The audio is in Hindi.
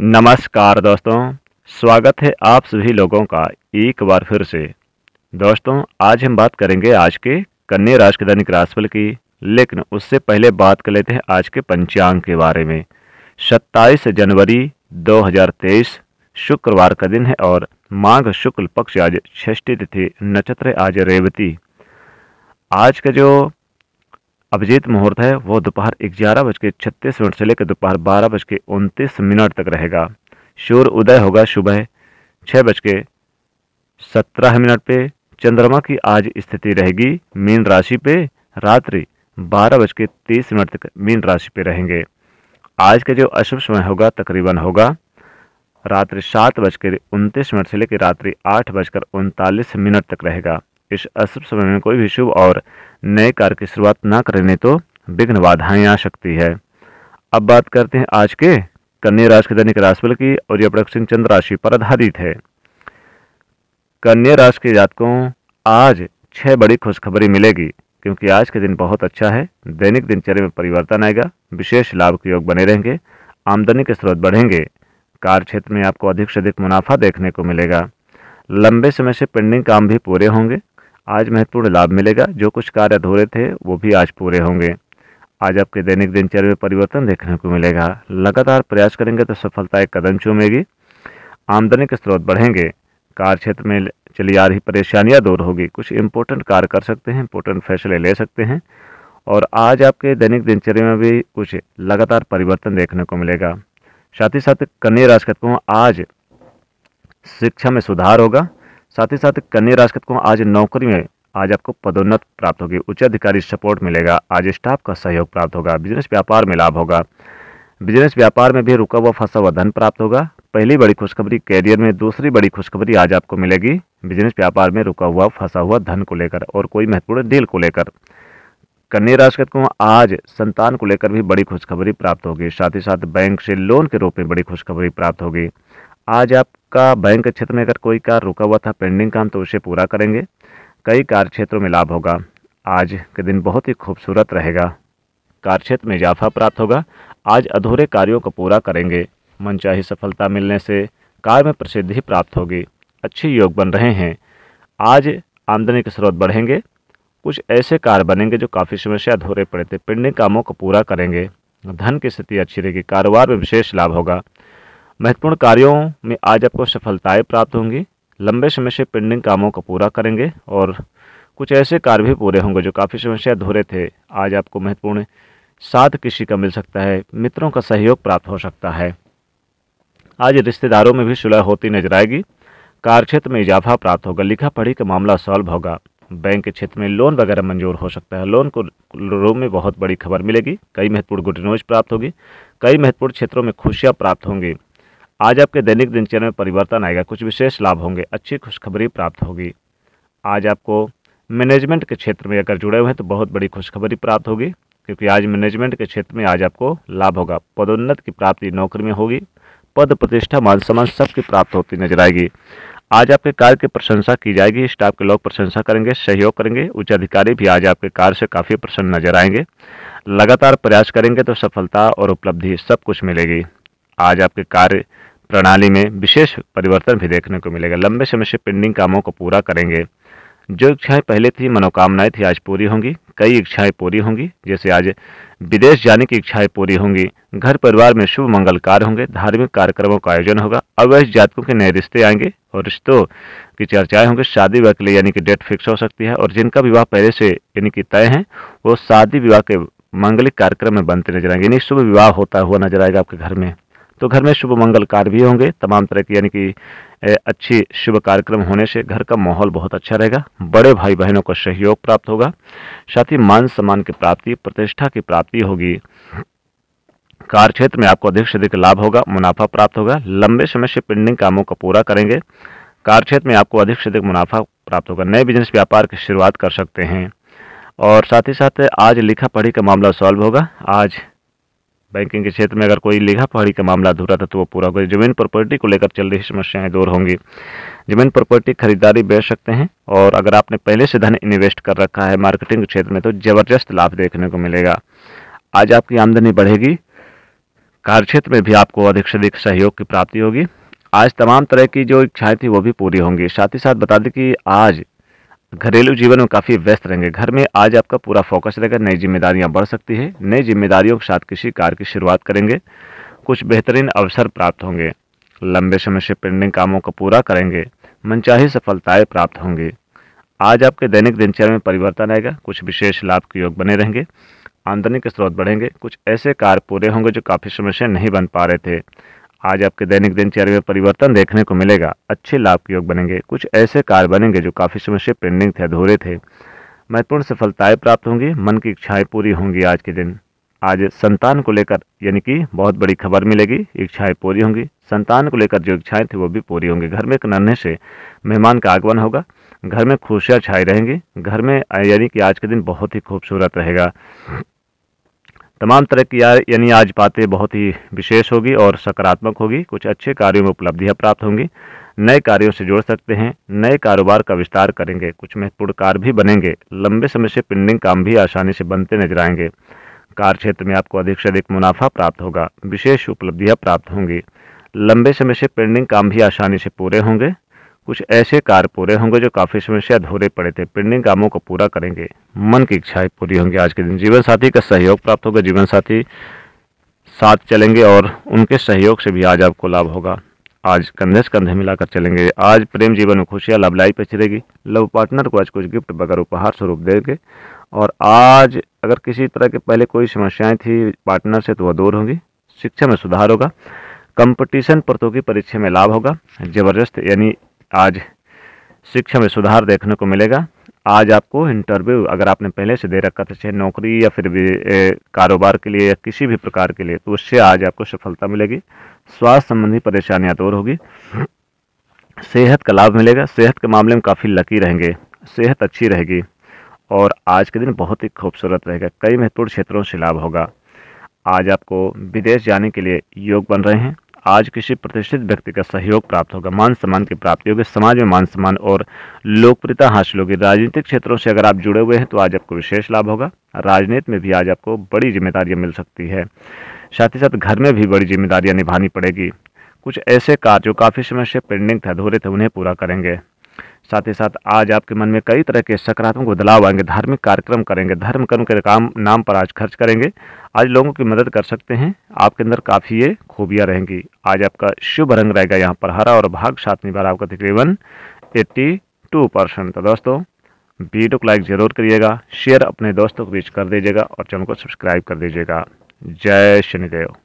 नमस्कार दोस्तों स्वागत है आप सभी लोगों का एक बार फिर से दोस्तों आज हम बात करेंगे आज के कन्या राशि के दैनिक राशिफल की लेकिन उससे पहले बात कर लेते हैं आज के पंचांग के बारे में 27 जनवरी 2023 शुक्रवार का दिन है और माघ शुक्ल पक्ष आज षष्ठी तिथि नक्षत्र आज रेवती आज का जो अभिजीत मुहूर्त है वो दोपहर ग्यारह बज के छत्तीस मिनट से लेकर दोपहर बारह बज के उनतीस मिनट तक रहेगा सूर्य उदय होगा सुबह छः बज के सत्रह मिनट पे चंद्रमा की आज स्थिति रहेगी मीन राशि पे रात्रि बारह बज के तीस मिनट तक मीन राशि पे रहेंगे आज का जो अशुभ समय होगा तकरीबन होगा रात्रि सात बजकर उनतीस मिनट से लेकर रात्रि आठ बजकर उनतालीस मिनट तक रहेगा इस अशुभ समय में कोई भी शुभ और नए कार्य की शुरुआत ना करें तो विघ्न बाधाएं आ सकती है अब बात करते हैं आज के कन्या राशि के दैनिक राशिफल की और यह प्रोडक्शन चंद्र राशि पर आधारित है कन्या राशि के जातकों आज छह बड़ी खुशखबरी मिलेगी क्योंकि आज के दिन बहुत अच्छा है दैनिक दिनचर्या में परिवर्तन आएगा विशेष लाभ के योग बने रहेंगे आमदनी के स्रोत बढ़ेंगे कार्य क्षेत्र में आपको अधिक से अधिक मुनाफा देखने को मिलेगा लंबे समय से पेंडिंग काम भी पूरे होंगे आज महत्वपूर्ण लाभ मिलेगा जो कुछ कार्य अधूरे थे वो भी आज पूरे होंगे आज आपके दैनिक दिनचर्या में परिवर्तन देखने को मिलेगा लगातार प्रयास करेंगे तो सफलता एक कदम चूमेगी आमदनी के स्रोत बढ़ेंगे कार्य क्षेत्र में चली आ रही परेशानियां दूर होगी कुछ इंपोर्टेंट कार्य कर सकते हैं इम्पोर्टेंट फैसले ले सकते हैं और आज आपके दैनिक दिनचर्या में भी कुछ लगातार परिवर्तन देखने को मिलेगा साथ ही साथ कन्या राशि आज शिक्षा में सुधार होगा साथ ही साथ कन्या राशि को आज नौकरी में आज आपको पदोन्नत प्राप्त होगी उच्च अधिकारी सपोर्ट मिलेगा आज स्टाफ का सहयोग प्राप्त होगा बिजनेस व्यापार में लाभ होगा बिजनेस व्यापार में भी रुका हुआ फंसा हुआ धन प्राप्त होगा पहली बड़ी खुशखबरी कैरियर में दूसरी बड़ी खुशखबरी आज आपको मिलेगी बिजनेस व्यापार में रुका हुआ फंसा हुआ धन को लेकर और कोई महत्वपूर्ण डील को लेकर कन्या राशि को आज संतान को लेकर भी बड़ी खुशखबरी प्राप्त होगी साथ ही साथ बैंक से लोन के रूप में बड़ी खुशखबरी प्राप्त होगी आज आप का बैंक क्षेत्र में अगर कोई कार्य रुका हुआ था पेंडिंग काम तो उसे पूरा करेंगे कई कार्य क्षेत्रों में लाभ होगा आज के दिन बहुत ही खूबसूरत रहेगा कार्यक्षेत्र में इजाफा प्राप्त होगा आज अधूरे कार्यों को पूरा करेंगे मनचाही सफलता मिलने से कार्य में प्रसिद्धि प्राप्त होगी अच्छे योग बन रहे हैं आज आमदनी के स्रोत बढ़ेंगे कुछ ऐसे कार्य बनेंगे जो काफ़ी समय से अधूरे पड़े थे पिंडिंग कामों को पूरा करेंगे धन की स्थिति अच्छी रहेगी कारोबार में विशेष लाभ होगा महत्वपूर्ण कार्यों में आज आपको सफलताएं प्राप्त होंगी लंबे समय से पेंडिंग कामों को पूरा करेंगे और कुछ ऐसे कार्य भी पूरे होंगे जो काफ़ी समय से अधूरे थे आज आपको महत्वपूर्ण साथ किसी का मिल सकता है मित्रों का सहयोग प्राप्त हो सकता है आज रिश्तेदारों में भी सुलह होती नजर आएगी कार्यक्षेत्र में इजाफा प्राप्त होगा लिखा पढ़ी का मामला सॉल्व होगा बैंक के क्षेत्र में लोन वगैरह मंजूर हो सकता है लोन को रूम में बहुत बड़ी खबर मिलेगी कई महत्वपूर्ण गुड न्यूज प्राप्त होगी कई महत्वपूर्ण क्षेत्रों में खुशियाँ प्राप्त होंगी आज आपके दैनिक दिनचर्या में परिवर्तन आएगा कुछ विशेष लाभ होंगे अच्छी खुशखबरी प्राप्त होगी आज आपको मैनेजमेंट के क्षेत्र में अगर जुड़े हुए हैं तो बहुत बड़ी खुशखबरी प्राप्त होगी क्योंकि आज मैनेजमेंट के क्षेत्र में आज आपको लाभ होगा पदोन्नत की प्राप्ति नौकरी में होगी पद प्रतिष्ठा मान सम्मान सबकी प्राप्त होती नजर आएगी आज आपके कार्य की प्रशंसा की जाएगी स्टाफ के लोग प्रशंसा करेंगे सहयोग करेंगे उच्च अधिकारी भी आज आपके कार्य से काफ़ी प्रसन्न नजर आएंगे लगातार प्रयास करेंगे तो सफलता और उपलब्धि सब कुछ मिलेगी आज आपके कार्य प्रणाली में विशेष परिवर्तन भी देखने को मिलेगा लंबे समय से पेंडिंग कामों को पूरा करेंगे जो इच्छाएं पहले थी मनोकामनाएं थी आज पूरी होंगी कई इच्छाएं पूरी होंगी जैसे आज विदेश जाने की इच्छाएं पूरी होंगी घर परिवार में शुभ मंगल कार्य होंगे धार्मिक कार्यक्रमों का आयोजन होगा अवैध जातकों के नए रिश्ते आएंगे और रिश्तों की चर्चाएं होंगी शादी विवाह के लिए यानी कि डेट फिक्स हो सकती है और जिनका विवाह पहले से यानी कि तय है वो शादी विवाह के मांगलिक कार्यक्रम में बनते नजर आएंगे यानी शुभ विवाह होता हुआ नजर आएगा आपके घर में तो घर में शुभ मंगल कार्य भी होंगे तमाम तरह की यानी कि अच्छी शुभ कार्यक्रम होने से घर का माहौल बहुत अच्छा रहेगा बड़े भाई बहनों का सहयोग प्राप्त होगा साथ ही मान सम्मान की प्राप्ति प्रतिष्ठा की प्राप्ति होगी कार्य क्षेत्र में आपको अधिक से अधिक लाभ होगा मुनाफा प्राप्त होगा लंबे समय से पेंडिंग कामों का पूरा करेंगे कार्य क्षेत्र में आपको अधिक से अधिक मुनाफा प्राप्त होगा नए बिजनेस व्यापार की शुरुआत कर सकते हैं और साथ ही साथ आज लिखा पढ़ी का मामला सॉल्व होगा आज बैंकिंग के क्षेत्र में अगर कोई लिखा पहाड़ी का मामला अधूरा था तो वो पूरा होगा जमीन प्रॉपर्टी को लेकर चल रही समस्याएं दूर होंगी जमीन प्रॉपर्टी खरीदारी बेच सकते हैं और अगर आपने पहले से धन इन्वेस्ट कर रखा है मार्केटिंग के क्षेत्र में तो ज़बरदस्त लाभ देखने को मिलेगा आज आपकी आमदनी बढ़ेगी कार्यक्षेत्र में भी आपको अधिक से अधिक सहयोग की प्राप्ति होगी आज तमाम तरह की जो इच्छाएं थी वो भी पूरी होंगी साथ ही साथ बता दें कि आज घरेलू जीवन में काफ़ी व्यस्त रहेंगे घर में आज आपका पूरा फोकस रहेगा नई जिम्मेदारियां बढ़ सकती है नई जिम्मेदारियों के साथ किसी कार्य की शुरुआत करेंगे कुछ बेहतरीन अवसर प्राप्त होंगे लंबे समय से पेंडिंग कामों को पूरा करेंगे मनचाही सफलताएं प्राप्त होंगी आज आपके दैनिक दिनचर्या में परिवर्तन आएगा कुछ विशेष लाभ के योग बने रहेंगे आमदनी के स्रोत बढ़ेंगे कुछ ऐसे कार्य पूरे होंगे जो काफ़ी समय से नहीं बन पा रहे थे आज आपके दैनिक दिनचर्या में परिवर्तन देखने को मिलेगा अच्छे लाभ के योग बनेंगे कुछ ऐसे कार्य बनेंगे जो काफ़ी समय से पेंडिंग थे अधूरे थे महत्वपूर्ण सफलताएं प्राप्त होंगी मन की इच्छाएं पूरी होंगी आज के दिन आज संतान को लेकर यानी कि बहुत बड़ी खबर मिलेगी इच्छाएं पूरी होंगी संतान को लेकर जो इच्छाएं थी वो भी पूरी होंगी घर में एक नन्हे से मेहमान का आगमन होगा घर में खुशियाँ छाई रहेंगी घर में यानी कि आज के दिन बहुत ही खूबसूरत रहेगा तमाम तरह की यानी आज बातें बहुत ही विशेष होगी और सकारात्मक होगी कुछ अच्छे कार्यों में उपलब्धियाँ प्राप्त होंगी नए कार्यों से जुड़ सकते हैं नए कारोबार का विस्तार करेंगे कुछ महत्वपूर्ण कार्य भी बनेंगे लंबे समय से पेंडिंग काम भी आसानी से बनते नजर आएंगे कार्य क्षेत्र में आपको अधिक से अधिक मुनाफा प्राप्त होगा विशेष उपलब्धियाँ प्राप्त होंगी लंबे समय से पेंडिंग काम भी आसानी से पूरे होंगे कुछ ऐसे कार्य पूरे होंगे जो काफ़ी समस्या धोरे पड़े थे पेंडिंग कामों को पूरा करेंगे मन की इच्छाएं पूरी होंगी आज के दिन जीवन साथी का सहयोग प्राप्त होगा जीवन साथी साथ चलेंगे और उनके सहयोग से भी आज आपको लाभ होगा आज कंधे से कंधे मिलाकर चलेंगे आज प्रेम जीवन में खुशियाँ लव लाइफ अच्छी रहेगी लव पार्टनर को आज कुछ गिफ्ट बगैर उपहार स्वरूप देंगे और आज अगर किसी तरह के पहले कोई समस्याएं थी पार्टनर से तो वह दूर होंगी शिक्षा में सुधार होगा कंपटीशन प्रतियोगी तो परीक्षा में लाभ होगा जबरदस्त यानी आज शिक्षा में सुधार देखने को मिलेगा आज आपको इंटरव्यू अगर आपने पहले से दे रखा था चाहे नौकरी या फिर भी कारोबार के लिए या किसी भी प्रकार के लिए तो उससे आज आपको सफलता मिलेगी स्वास्थ्य संबंधी परेशानियां दूर होगी सेहत का लाभ मिलेगा सेहत के मामले में काफ़ी लकी रहेंगे सेहत अच्छी रहेगी और आज के दिन बहुत ही खूबसूरत रहेगा कई महत्वपूर्ण क्षेत्रों से लाभ होगा आज आपको विदेश जाने के लिए योग बन रहे हैं आज किसी प्रतिष्ठित व्यक्ति का सहयोग प्राप्त होगा मान सम्मान की प्राप्ति होगी समाज में मान सम्मान और लोकप्रियता हासिल होगी राजनीतिक क्षेत्रों से अगर आप जुड़े हुए हैं तो आज आपको विशेष लाभ होगा राजनीति में भी आज आपको बड़ी जिम्मेदारियाँ मिल सकती है साथ ही साथ घर में भी बड़ी जिम्मेदारियाँ निभानी पड़ेगी कुछ ऐसे कार्य जो काफ़ी समय से पेंडिंग थे अधूरे थे उन्हें पूरा करेंगे साथ ही साथ आज आपके मन में कई तरह के सकारात्मक बदलाव आएंगे धार्मिक कार्यक्रम करेंगे धर्म कर्म के काम नाम पर आज खर्च करेंगे आज लोगों की मदद कर सकते हैं आपके अंदर काफ़ी ये खूबियाँ रहेंगी आज आपका शुभ रंग रहेगा यहाँ पर हरा और भाग साथ बार आपका तकरीबन एट्टी टू परसेंट तो दोस्तों वीडियो को लाइक ज़रूर करिएगा शेयर अपने दोस्तों के बीच कर दीजिएगा और चैनल को सब्सक्राइब कर दीजिएगा जय शनिदेव